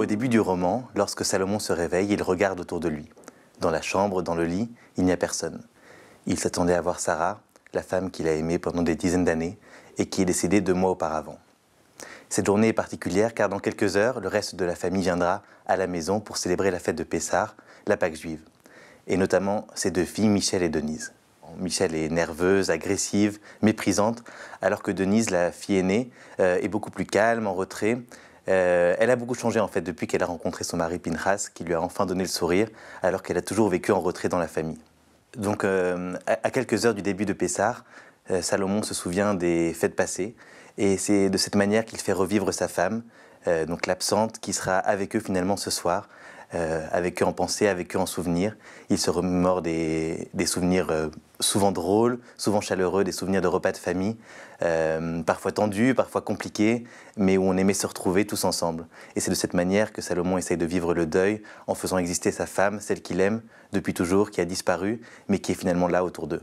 Au début du roman, lorsque Salomon se réveille, il regarde autour de lui. Dans la chambre, dans le lit, il n'y a personne. Il s'attendait à voir Sarah, la femme qu'il a aimée pendant des dizaines d'années et qui est décédée deux mois auparavant. Cette journée est particulière car dans quelques heures, le reste de la famille viendra à la maison pour célébrer la fête de Pessard, la Pâque juive, et notamment ses deux filles, Michel et Denise. Michel est nerveuse, agressive, méprisante, alors que Denise, la fille aînée, euh, est beaucoup plus calme, en retrait, euh, elle a beaucoup changé en fait depuis qu'elle a rencontré son mari Pinchas, qui lui a enfin donné le sourire, alors qu'elle a toujours vécu en retrait dans la famille. Donc, euh, à, quelques heures du début de Pessar, euh, Salomon se souvient des fêtes passées, et c'est de cette manière qu'il fait revivre sa femme, donc l'absente, qui sera avec eux finalement ce soir, euh, avec eux en pensée, avec eux en souvenir. Il se remémorent des, souvenirs euh, souvent drôles, souvent chaleureux, des souvenirs de repas de famille, euh, parfois tendus, parfois compliqués, mais où on aimait se retrouver tous ensemble. Et c'est de cette manière que Salomon essaye de vivre le deuil en faisant exister sa femme, celle qu'il aime depuis toujours, qui a disparu, mais qui est finalement là autour d'eux.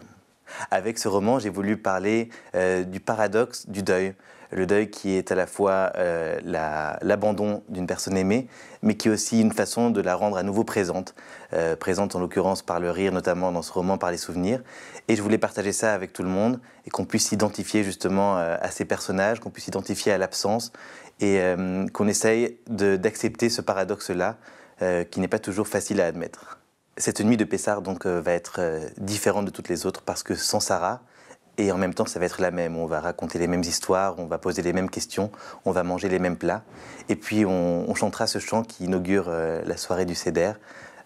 Avec ce roman, j'ai voulu parler euh, du paradoxe du deuil. Le deuil qui est à la fois euh, l'abandon d'une personne aimée, mais qui est aussi une façon de la rendre à nouveau présente. Euh, présente en l'occurrence par le rire, notamment dans ce roman, par les souvenirs. Et je voulais partager ça avec tout le monde et qu'on puisse s'identifier justement à ces personnages, qu'on puisse s'identifier à l'absence et qu'on essaye d'accepter ce paradoxe-là qui n'est pas toujours facile à admettre. Cette nuit de Pessar donc, euh, va être euh, différente de toutes les autres parce que sans Sarah, et en même temps ça va être la même, on va raconter les mêmes histoires, on va poser les mêmes questions, on va manger les mêmes plats, et puis on, chantera ce chant qui inaugure euh, la soirée du CEDER,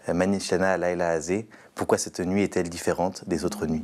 « Manishana Alaila Azé, pourquoi cette nuit est-elle différente des autres nuits